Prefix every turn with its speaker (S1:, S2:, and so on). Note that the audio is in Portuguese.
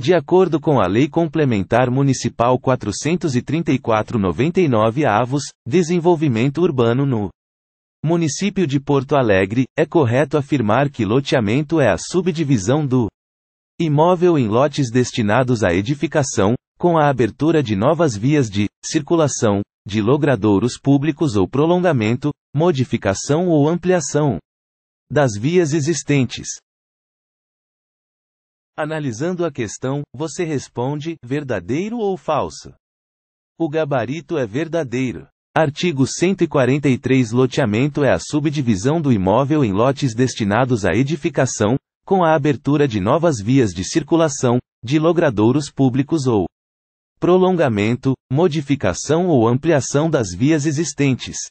S1: De acordo com a Lei Complementar Municipal 434-99 Avos, Desenvolvimento Urbano no Município de Porto Alegre, é correto afirmar que loteamento é a subdivisão do imóvel em lotes destinados à edificação, com a abertura de novas vias de circulação, de logradouros públicos ou prolongamento, modificação ou ampliação
S2: das vias existentes.
S1: Analisando a questão, você responde: verdadeiro ou falso? O gabarito é verdadeiro. Artigo 143 Loteamento é a subdivisão do imóvel em lotes destinados à edificação, com a abertura de novas vias de circulação, de
S2: logradouros públicos ou prolongamento, modificação ou ampliação das vias existentes.